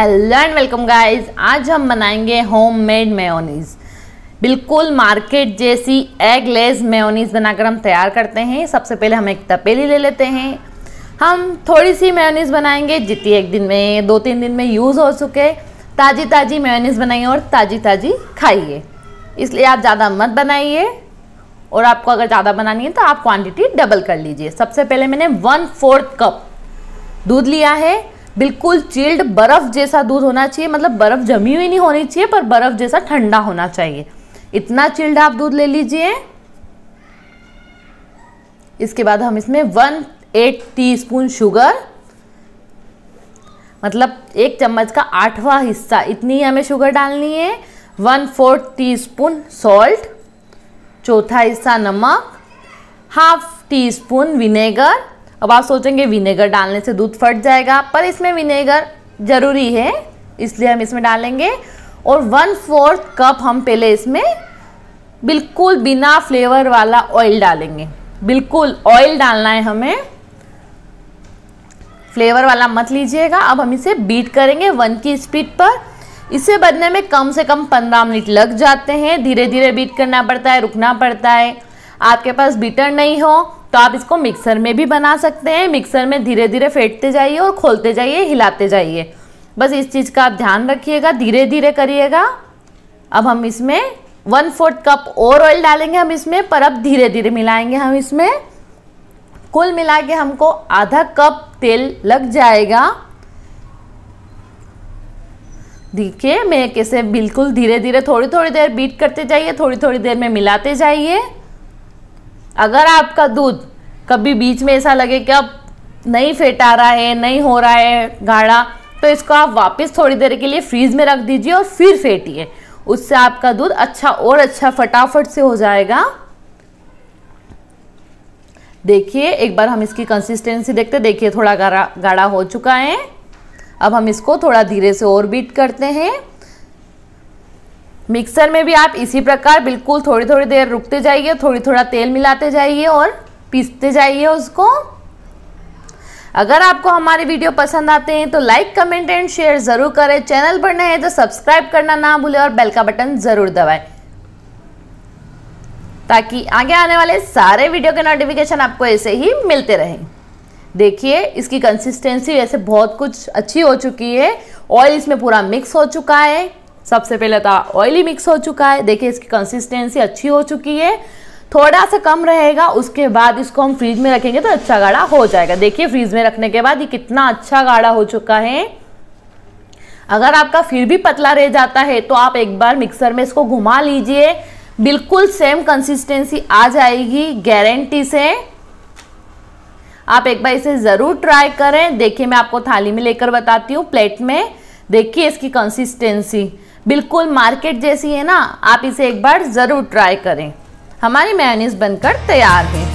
hello and welcome guys आज हम बनाएंगे होममेड मेयोनीज़ बिल्कुल मार्केट जैसी एगलेस मेयोनीज़ बनाकर हम तैयार करते हैं सबसे पहले हम एक तपेली ले लेते हैं हम थोड़ी सी मेयोनीज़ बनाएंगे जितनी एक दिन में दो तीन दिन में यूज़ हो चुके ताज़ी ताज़ी मेयोनीज़ बनाइए और ताज़ी ताज़ी खाइए इसलिए आप ज़्यादा मत बनाइए और आपको अगर ज़्यादा बनानी है तो आप क्वान्टिटी डबल कर लीजिए सबसे पहले मैंने वन फोर्थ कप दूध लिया है बिल्कुल चिल्ड बर्फ़ जैसा दूध होना चाहिए मतलब बर्फ़ जमी हुई नहीं होनी चाहिए पर बर्फ़ जैसा ठंडा होना चाहिए इतना चिल्ड आप दूध ले लीजिए इसके बाद हम इसमें one eight teaspoon sugar मतलब एक चम्मच का आठवां हिस्सा इतनी ही हमें शुगर डालनी है one fourth teaspoon salt चौथा हिस्सा नमक हाफ टी स्पून विनेगर अब आप सोचेंगे विनेगर डालने से दूध फट जाएगा पर इसमें विनेगर ज़रूरी है इसलिए हम इसमें डालेंगे और वन फोर्थ कप हम पहले इसमें बिल्कुल बिना फ्लेवर वाला ऑयल डालेंगे बिल्कुल ऑयल डालना है हमें फ्लेवर वाला मत लीजिएगा अब हम इसे बीट करेंगे वन की स्पीड पर इसे बनने में कम से कम पंद्रह मिनट लग जाते हैं धीरे धीरे बीट करना पड़ता है रुकना पड़ता है आपके पास बीटर नहीं हो तो आप इसको मिक्सर में भी बना सकते हैं मिक्सर में धीरे धीरे फेंटते जाइए और खोलते जाइए हिलाते जाइए बस इस चीज़ का आप ध्यान रखिएगा धीरे धीरे करिएगा अब हम इसमें वन फोर्थ कप और ऑयल डालेंगे हम इसमें पर अब धीरे धीरे मिलाएंगे हम इसमें कुल मिला के हमको आधा कप तेल लग जाएगा देखिए मैं कैसे बिल्कुल धीरे धीरे थोड़ी थोड़ी देर बीट करते जाइए थोड़ी थोड़ी देर में मिलाते जाइए अगर आपका दूध कभी बीच में ऐसा लगे कि अब नहीं फेट आ रहा है नहीं हो रहा है गाढ़ा तो इसको आप वापस थोड़ी देर के लिए फ्रीज में रख दीजिए और फिर फेंटिए उससे आपका दूध अच्छा और अच्छा फटाफट से हो जाएगा देखिए एक बार हम इसकी कंसिस्टेंसी देखते देखिए थोड़ा गाढ़ा गाढ़ा हो चुका है अब हम इसको थोड़ा धीरे से और बीट करते हैं मिक्सर में भी आप इसी प्रकार बिल्कुल थोड़ी थोड़ी देर रुकते जाइए थोड़ी थोड़ा तेल मिलाते जाइए और पीसते जाइए उसको अगर आपको हमारे वीडियो पसंद आते हैं तो लाइक कमेंट एंड शेयर ज़रूर करें चैनल पर नए हैं तो सब्सक्राइब करना ना भूलें और बेल का बटन ज़रूर दबाएं ताकि आगे आने वाले सारे वीडियो के नोटिफिकेशन आपको ऐसे ही मिलते रहें देखिए इसकी कंसिस्टेंसी वैसे बहुत कुछ अच्छी हो चुकी है ऑयल इसमें पूरा मिक्स हो चुका है सबसे पहले तो ऑयली मिक्स हो चुका है देखिए इसकी कंसिस्टेंसी अच्छी हो चुकी है थोड़ा सा कम रहेगा उसके बाद इसको हम फ्रीज में रखेंगे तो अच्छा गाढ़ा हो जाएगा देखिए फ्रीज में रखने के बाद ये कितना अच्छा गाढ़ा हो चुका है अगर आपका फिर भी पतला रह जाता है तो आप एक बार मिक्सर में इसको घुमा लीजिए बिल्कुल सेम कंसिस्टेंसी आ जाएगी गारंटी से आप एक बार इसे ज़रूर ट्राई करें देखिए मैं आपको थाली में लेकर बताती हूँ प्लेट में देखिए इसकी कंसिस्टेंसी बिल्कुल मार्केट जैसी है ना आप इसे एक बार ज़रूर ट्राई करें हमारी मेयोनीज बनकर तैयार है